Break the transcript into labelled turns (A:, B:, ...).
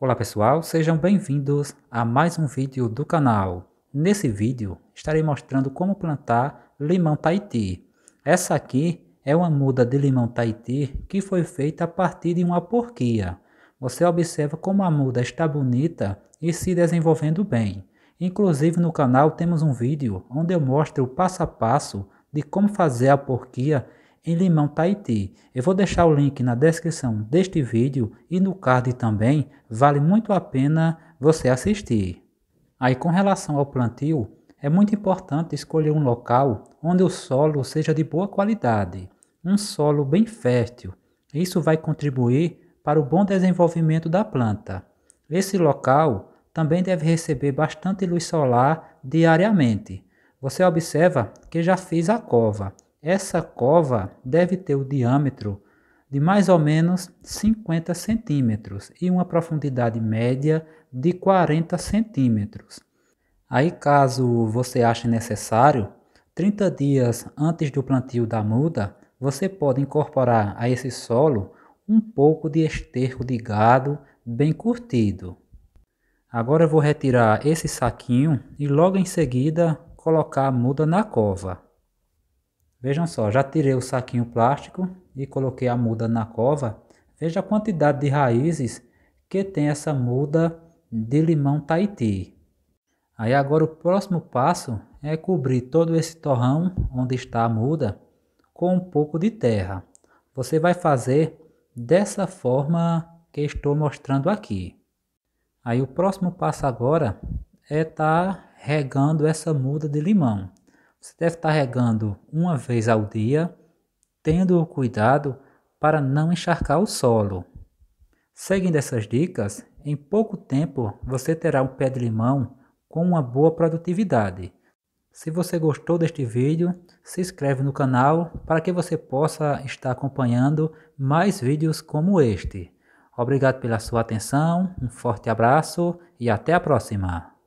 A: Olá pessoal, sejam bem-vindos a mais um vídeo do canal. Nesse vídeo estarei mostrando como plantar limão Tahiti. Essa aqui é uma muda de limão Tahiti que foi feita a partir de uma porquia. Você observa como a muda está bonita e se desenvolvendo bem. Inclusive no canal temos um vídeo onde eu mostro o passo a passo de como fazer a porquia em Limão Taiti. Eu vou deixar o link na descrição deste vídeo e no card também, vale muito a pena você assistir. Aí com relação ao plantio, é muito importante escolher um local onde o solo seja de boa qualidade, um solo bem fértil. Isso vai contribuir para o bom desenvolvimento da planta. Esse local também deve receber bastante luz solar diariamente. Você observa que já fiz a cova. Essa cova deve ter o diâmetro de mais ou menos 50 centímetros e uma profundidade média de 40 centímetros. Aí, caso você ache necessário, 30 dias antes do plantio da muda, você pode incorporar a esse solo um pouco de esterco de gado bem curtido. Agora eu vou retirar esse saquinho e logo em seguida colocar a muda na cova. Vejam só, já tirei o saquinho plástico e coloquei a muda na cova. Veja a quantidade de raízes que tem essa muda de limão Tahiti. Aí agora o próximo passo é cobrir todo esse torrão onde está a muda com um pouco de terra. Você vai fazer dessa forma que estou mostrando aqui. Aí o próximo passo agora é estar tá regando essa muda de limão. Você deve estar regando uma vez ao dia, tendo cuidado para não encharcar o solo. Seguindo essas dicas, em pouco tempo você terá um pé de limão com uma boa produtividade. Se você gostou deste vídeo, se inscreve no canal para que você possa estar acompanhando mais vídeos como este. Obrigado pela sua atenção, um forte abraço e até a próxima!